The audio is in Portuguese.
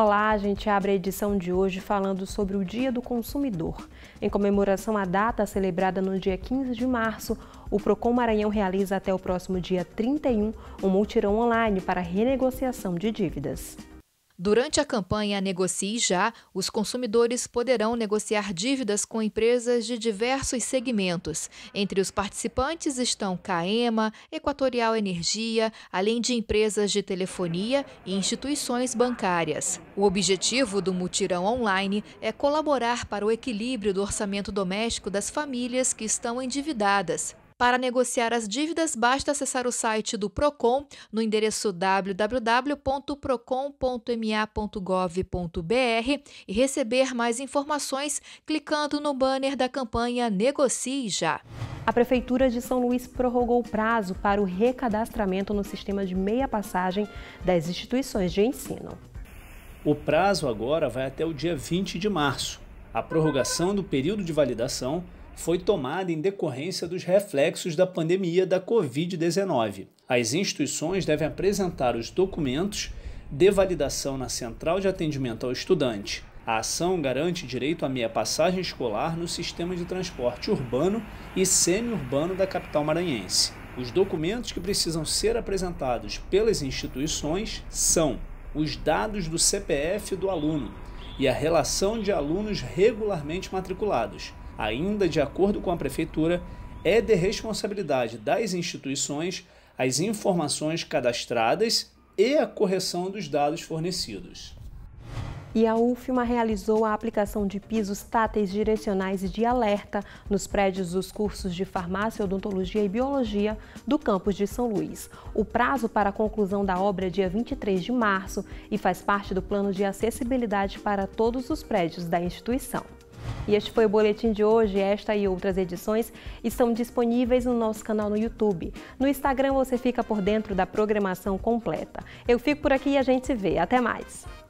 Olá, a gente abre a edição de hoje falando sobre o Dia do Consumidor. Em comemoração à data celebrada no dia 15 de março, o Procon Maranhão realiza até o próximo dia 31 um multirão online para renegociação de dívidas. Durante a campanha Negocie Já, os consumidores poderão negociar dívidas com empresas de diversos segmentos. Entre os participantes estão Caema, Equatorial Energia, além de empresas de telefonia e instituições bancárias. O objetivo do mutirão online é colaborar para o equilíbrio do orçamento doméstico das famílias que estão endividadas para negociar as dívidas, basta acessar o site do Procon no endereço www.procon.ma.gov.br e receber mais informações clicando no banner da campanha Negocie Já. A Prefeitura de São Luís prorrogou o prazo para o recadastramento no sistema de meia passagem das instituições de ensino. O prazo agora vai até o dia 20 de março. A prorrogação do período de validação foi tomada em decorrência dos reflexos da pandemia da Covid-19. As instituições devem apresentar os documentos de validação na Central de Atendimento ao Estudante. A ação garante direito à meia passagem escolar no sistema de transporte urbano e semi-urbano da capital maranhense. Os documentos que precisam ser apresentados pelas instituições são os dados do CPF do aluno e a relação de alunos regularmente matriculados, Ainda de acordo com a Prefeitura, é de responsabilidade das instituições as informações cadastradas e a correção dos dados fornecidos. E a UFMA realizou a aplicação de pisos táteis direcionais e de alerta nos prédios dos cursos de Farmácia, Odontologia e Biologia do campus de São Luís. O prazo para a conclusão da obra é dia 23 de março e faz parte do plano de acessibilidade para todos os prédios da instituição. E este foi o boletim de hoje. Esta e outras edições estão disponíveis no nosso canal no YouTube. No Instagram você fica por dentro da programação completa. Eu fico por aqui e a gente se vê. Até mais.